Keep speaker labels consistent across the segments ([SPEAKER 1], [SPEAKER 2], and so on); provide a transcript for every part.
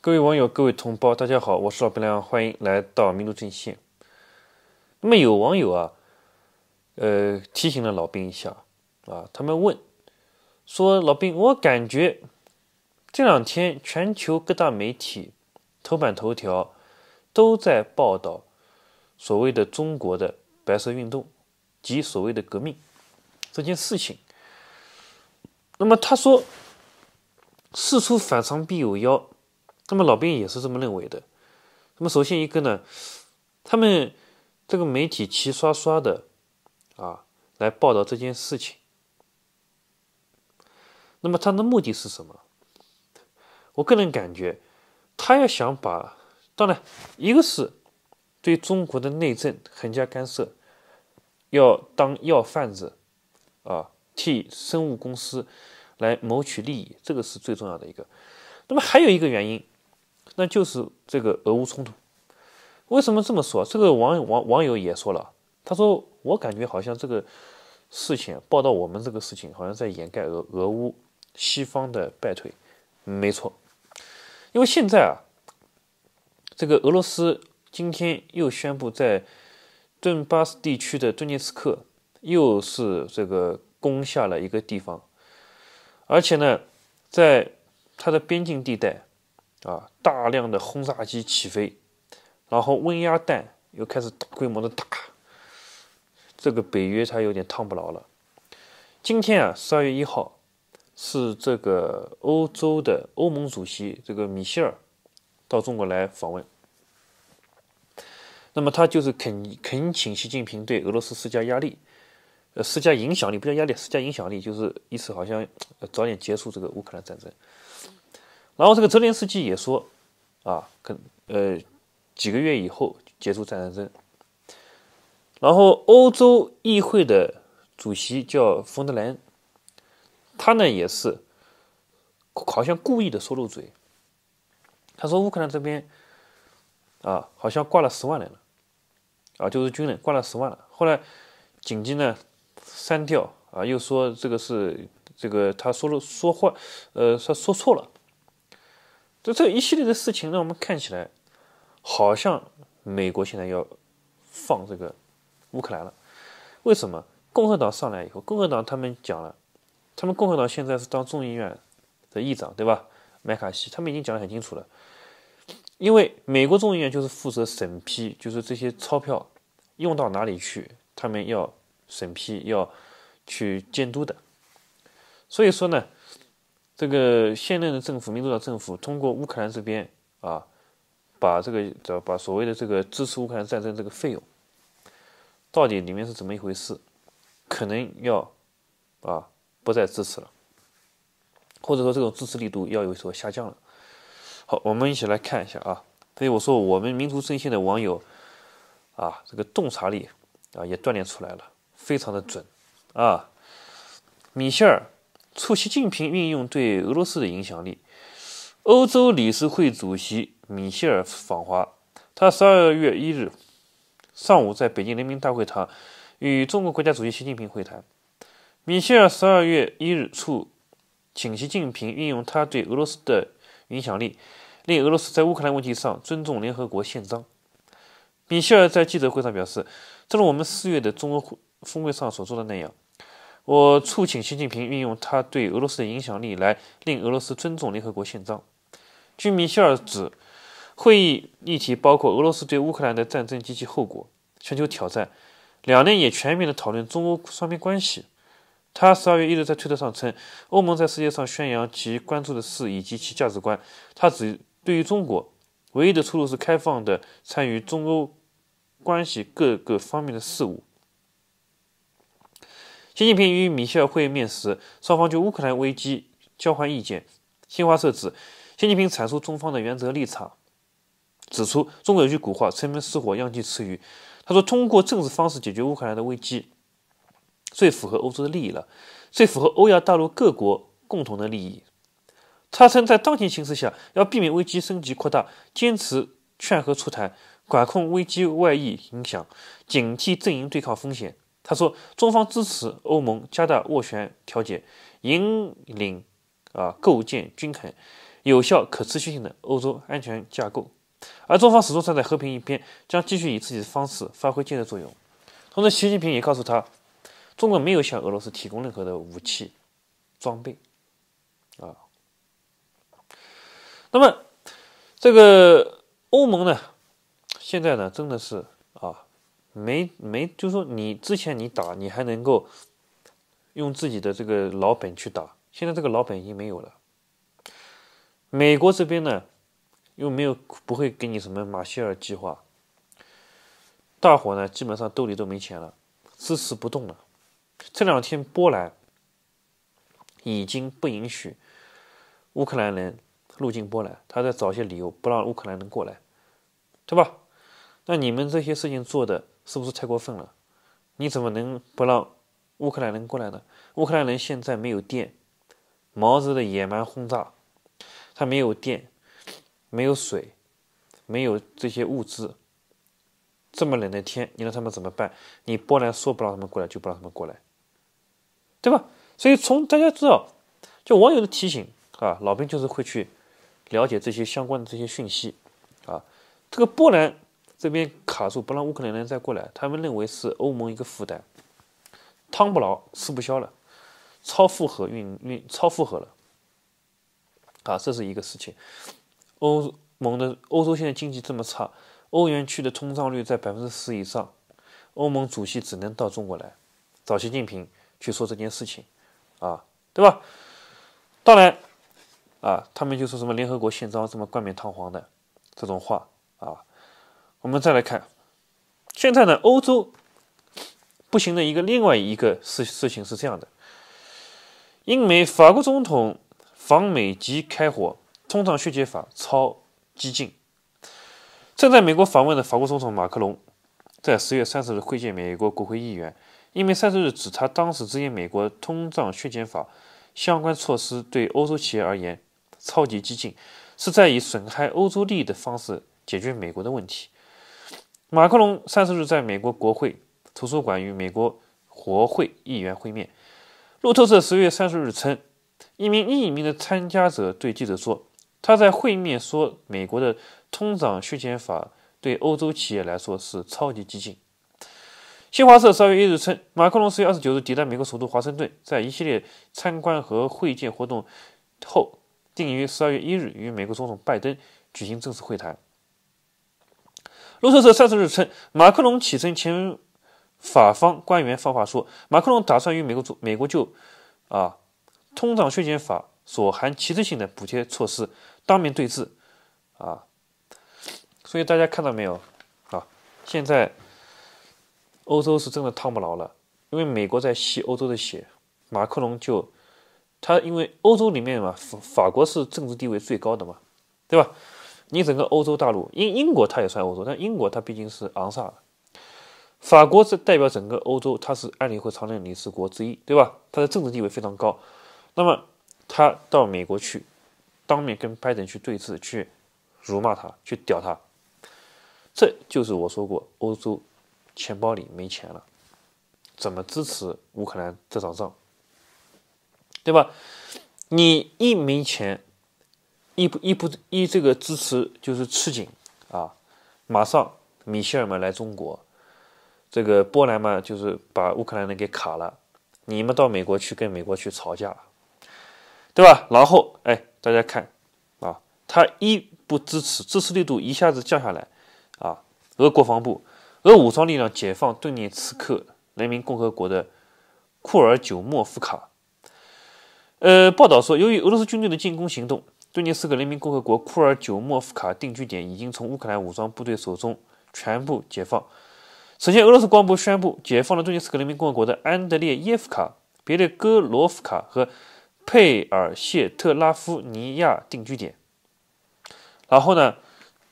[SPEAKER 1] 各位网友，各位同胞，大家好，我是老兵亮，欢迎来到民族阵线。那么有网友啊，呃，提醒了老兵一下，啊，他们问说：“老兵，我感觉这两天全球各大媒体、头版头条都在报道所谓的中国的白色运动及所谓的革命这件事情。”那么他说：“事出反常必有妖。”那么老兵也是这么认为的。那么首先一个呢，他们这个媒体齐刷刷的啊来报道这件事情。那么他的目的是什么？我个人感觉，他要想把，当然一个是对中国的内政横加干涉，要当要饭子啊替生物公司来谋取利益，这个是最重要的一个。那么还有一个原因。那就是这个俄乌冲突，为什么这么说？这个网网网友也说了，他说我感觉好像这个事情报道我们这个事情，好像在掩盖俄俄乌西方的败退，没错，因为现在啊，这个俄罗斯今天又宣布在顿巴斯地区的顿涅茨克又是这个攻下了一个地方，而且呢，在它的边境地带。啊，大量的轰炸机起飞，然后温压弹又开始大规模的打。这个北约它有点烫不牢了。今天啊，十二月一号是这个欧洲的欧盟主席这个米歇尔到中国来访问。那么他就是恳恳请习近平对俄罗斯施加压力，施加影响力，不叫压力，施加影响力，就是意思好像早点结束这个乌克兰战争。然后这个泽连斯基也说，啊，可呃几个月以后结束战争。然后欧洲议会的主席叫冯德莱恩，他呢也是好像故意的说漏嘴，他说乌克兰这边啊好像挂了十万人了，啊就是军人挂了十万了。后来紧急呢删掉啊，又说这个是这个他说了说话，呃他说错了。就这一系列的事情让我们看起来，好像美国现在要放这个乌克兰了。为什么？共和党上来以后，共和党他们讲了，他们共和党现在是当众议院的议长，对吧？麦卡锡他们已经讲得很清楚了。因为美国众议院就是负责审批，就是这些钞票用到哪里去，他们要审批，要去监督的。所以说呢。这个现任的政府，民主党政府通过乌克兰这边啊，把这个，把所谓的这个支持乌克兰战争这个费用，到底里面是怎么一回事，可能要啊不再支持了，或者说这种支持力度要有所下降了。好，我们一起来看一下啊。所以我说，我们民族在线的网友啊，这个洞察力啊也锻炼出来了，非常的准啊。米歇尔。促习近平运用对俄罗斯的影响力，欧洲理事会主席米歇尔访华。他十二月一日上午在北京人民大会堂与中国国家主席习近平会谈。米歇尔十二月一日促，请习近平运用他对俄罗斯的影响力，令俄罗斯在乌克兰问题上尊重联合国宪章。米歇尔在记者会上表示：“正如我们四月的中俄峰会上所做的那样。”我促请习近平运用他对俄罗斯的影响力，来令俄罗斯尊重联合国宪章。据米歇尔指，会议议题包括俄罗斯对乌克兰的战争及其后果、全球挑战。两人也全面的讨论中欧双边关系。他十二月一日在推特上称，欧盟在世界上宣扬其关注的事以及其价值观。他只对于中国唯一的出路是开放的参与中欧关系各个方面的事务。习近平与米歇尔会面时，双方就乌克兰危机交换意见。新华社指，习近平阐述中方的原则立场，指出中国有句古话：“城门失火，殃及池鱼。”他说：“通过政治方式解决乌克兰的危机，最符合欧洲的利益了，最符合欧亚大陆各国共同的利益。”他称，在当前形势下，要避免危机升级扩大，坚持劝和出台，管控危机外溢影响，警惕阵营对抗风险。他说，中方支持欧盟加大斡旋调解，引领啊构建均衡、有效、可持续性的欧洲安全架构。而中方始终站在和平一边，将继续以自己的方式发挥建设作用。同时，习近平也告诉他，中国没有向俄罗斯提供任何的武器装备啊。那么，这个欧盟呢，现在呢，真的是啊。没没，就说你之前你打你还能够用自己的这个老本去打，现在这个老本已经没有了。美国这边呢又没有不会给你什么马歇尔计划，大伙呢基本上兜里都没钱了，支持不动了。这两天波兰已经不允许乌克兰人入境波兰，他在找一些理由不让乌克兰人过来，对吧？那你们这些事情做的。是不是太过分了？你怎么能不让乌克兰人过来呢？乌克兰人现在没有电，毛子的野蛮轰炸，他没有电，没有水，没有这些物资。这么冷的天，你让他们怎么办？你波兰说不让他们过来就不让他们过来，对吧？所以从大家知道，就网友的提醒啊，老兵就是会去了解这些相关的这些讯息啊，这个波兰。这边卡住，不让乌克兰人再过来，他们认为是欧盟一个负担，汤不牢吃不消了，超负荷运运超负荷了，啊，这是一个事情。欧盟的欧洲现在经济这么差，欧元区的通胀率在百分之十以上，欧盟主席只能到中国来，找习近平去说这件事情，啊，对吧？当然，啊，他们就说什么联合国宪章这么冠冕堂皇的这种话，啊。我们再来看，现在呢，欧洲不行的一个另外一个事事情是这样的：英美法国总统访美即开火，通胀削减法超激进。正在美国访问的法国总统马克龙，在十月三十日会见美国国会议员，因为三十日指他当时直言，美国通胀削减法相关措施对欧洲企业而言超级激进，是在以损害欧洲利益的方式解决美国的问题。马克龙三十日在美国国会图书馆与美国国会议员会面。路透社十月三十日称，一名匿名的参加者对记者说，他在会面说，美国的通胀削减法对欧洲企业来说是超级激进。新华社十二月一日称，马克龙十月二十九日抵达美国首都华盛顿，在一系列参观和会见活动后，定于十二月一日与美国总统拜登举行正式会谈。路透社三十日称，马克龙起身前，法方官员放话说，马克龙打算与美国主美国就啊通胀削减法所含歧视性的补贴措施当面对质啊。所以大家看到没有啊？现在欧洲是真的烫不牢了，因为美国在吸欧洲的血，马克龙就他因为欧洲里面嘛，法法国是政治地位最高的嘛，对吧？你整个欧洲大陆，英英国它也算欧洲，但英国它毕竟是昂萨的。法国是代表整个欧洲，它是安理会常任理事国之一，对吧？它的政治地位非常高。那么他到美国去，当面跟拜登去对峙，去辱骂他，去屌他，这就是我说过，欧洲钱包里没钱了，怎么支持乌克兰这场仗？对吧？你一没钱。一不一不一，这个支持就是吃紧啊！马上，米歇尔嘛来中国，这个波兰嘛就是把乌克兰人给卡了，你们到美国去跟美国去吵架，对吧？然后哎，大家看啊，他一不支持，支持力度一下子降下来啊！俄国防部、俄武装力量解放顿涅茨克人民共和国的库尔久莫夫卡，呃，报道说，由于俄罗斯军队的进攻行动。顿涅茨克人民共和国库尔久莫夫卡定居点已经从乌克兰武装部队手中全部解放。首先，俄罗斯广播宣布解放了顿涅茨克人民共和国的安德烈耶夫卡、别列戈罗夫卡和佩尔谢特拉夫尼亚定居点。然后呢，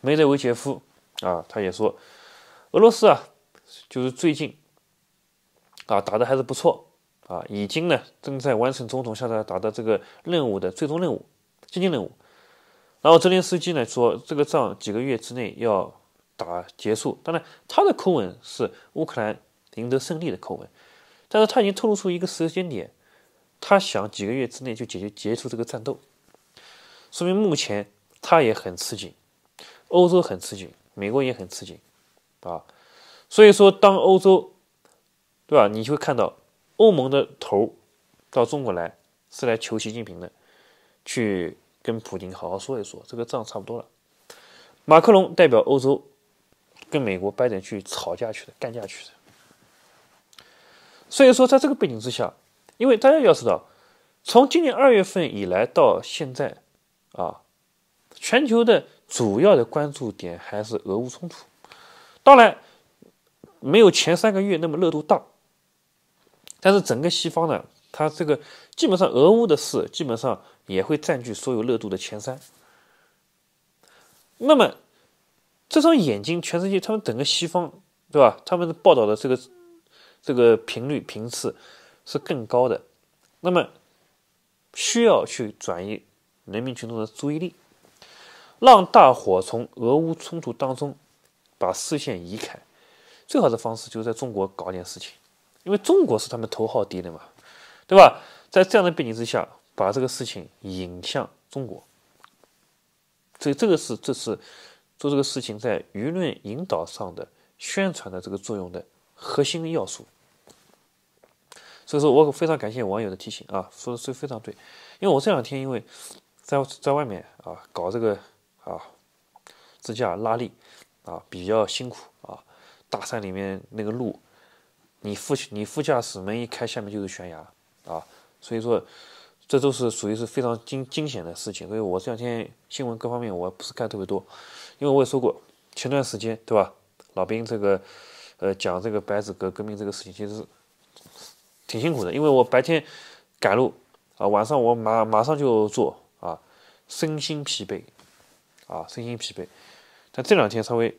[SPEAKER 1] 梅德韦杰夫啊，他也说，俄罗斯啊，就是最近啊打的还是不错啊，已经呢正在完成总统下达打的这个任务的最终任务。艰巨任务。然后泽连斯基呢说，这个仗几个月之内要打结束。当然，他的口吻是乌克兰赢得胜利的口吻，但是他已经透露出一个时间点，他想几个月之内就解决结束这个战斗，说明目前他也很吃紧，欧洲很吃紧，美国也很吃紧，啊，所以说当欧洲，对吧？你会看到欧盟的头到中国来是来求习近平的。去跟普京好好说一说，这个账差不多了。马克龙代表欧洲跟美国拜登去吵架去的，干架去的。所以说，在这个背景之下，因为大家要知道，从今年二月份以来到现在啊，全球的主要的关注点还是俄乌冲突。当然，没有前三个月那么热度大，但是整个西方呢，它这个基本上俄乌的事，基本上。也会占据所有热度的前三。那么，这双眼睛，全世界，他们整个西方，对吧？他们的报道的这个这个频率频次是更高的。那么，需要去转移人民群众的注意力，让大伙从俄乌冲突当中把视线移开。最好的方式就是在中国搞点事情，因为中国是他们头号敌人嘛，对吧？在这样的背景之下。把这个事情引向中国，所以这个是这次做这个事情在舆论引导上的宣传的这个作用的核心要素。所以说我非常感谢网友的提醒啊，说是非常对，因为我这两天因为在在外面啊搞这个啊支架拉力啊比较辛苦啊，大山里面那个路，你副你副驾驶门一开，下面就是悬崖啊，所以说。这都是属于是非常惊惊险的事情，所以我这两天新闻各方面我不是看特别多，因为我也说过，前段时间对吧？老兵这个，呃，讲这个白子革革命这个事情，其实挺辛苦的，因为我白天赶路啊，晚上我马马上就做啊，身心疲惫啊，身心疲惫。但这两天稍微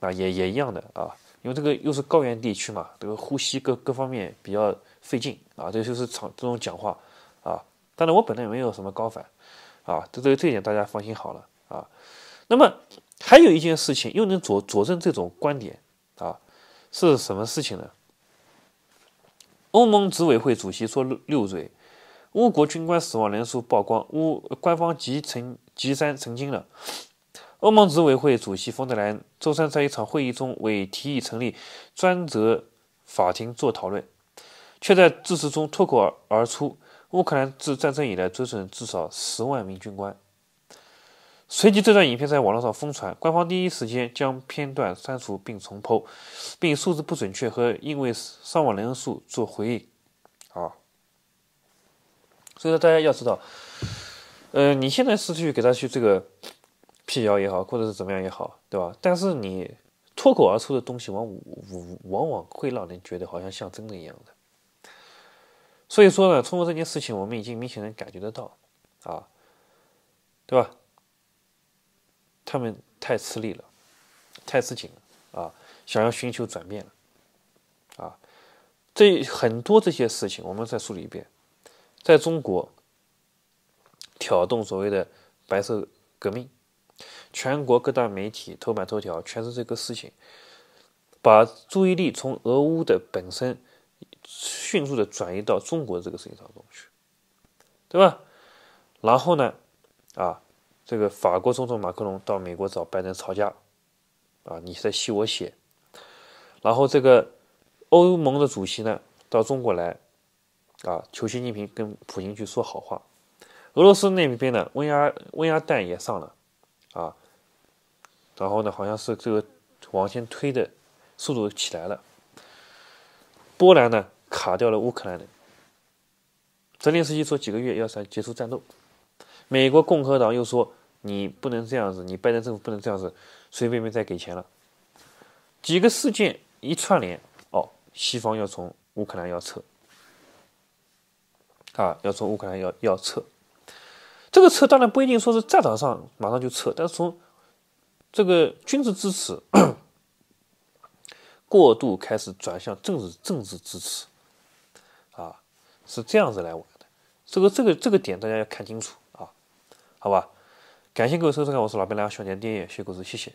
[SPEAKER 1] 啊，也也一样的啊，因为这个又是高原地区嘛，这个呼吸各各方面比较费劲啊，这就是常这种讲话。当然我本来也没有什么高反，啊，这这这一点大家放心好了啊。那么，还有一件事情又能佐佐证这种观点啊，是什么事情呢？欧盟执委会主席说六罪，乌国军官死亡人数曝光，乌官方急成急三成精了。欧盟执委会主席冯德莱恩周三在一场会议中为提议成立专责法庭做讨论，却在致辞中脱口而出。乌克兰自战争以来，损至少十万名军官。随即，这段影片在网络上疯传，官方第一时间将片段删除并重播，并数字不准确和因为伤亡人数做回应。啊，所以说大家要知道，呃，你现在是去给他去这个辟谣也好，或者是怎么样也好，对吧？但是你脱口而出的东西，往往往往会让人觉得好像像真的一样的。所以说呢，通过这件事情，我们已经明显能感觉得到，啊，对吧？他们太吃力了，太吃紧了啊，想要寻求转变了啊。这很多这些事情，我们再梳理一遍。在中国挑动所谓的白色革命，全国各大媒体头版头条全是这个事情，把注意力从俄乌的本身。迅速的转移到中国的这个事情当中去，对吧？然后呢，啊，这个法国总统马克龙到美国找拜登吵架，啊，你在吸我血。然后这个欧盟的主席呢到中国来，啊，求习近平跟普京去说好话。俄罗斯那边呢，温压温压弹也上了，啊，然后呢，好像是这个往前推的速度起来了。波兰呢？卡掉了乌克兰的，泽连斯基说几个月要才结束战斗，美国共和党又说你不能这样子，你拜登政府不能这样子，随便便再给钱了。几个事件一串联，哦，西方要从乌克兰要撤，啊，要从乌克兰要要撤，这个撤当然不一定说是战场上马上就撤，但是从这个军事支持 过度开始转向政治政治支持。是这样子来玩的，这个这个这个点大家要看清楚啊，好吧？感谢各位收看，我是老白，大小年欢点点谢谢各位，谢谢。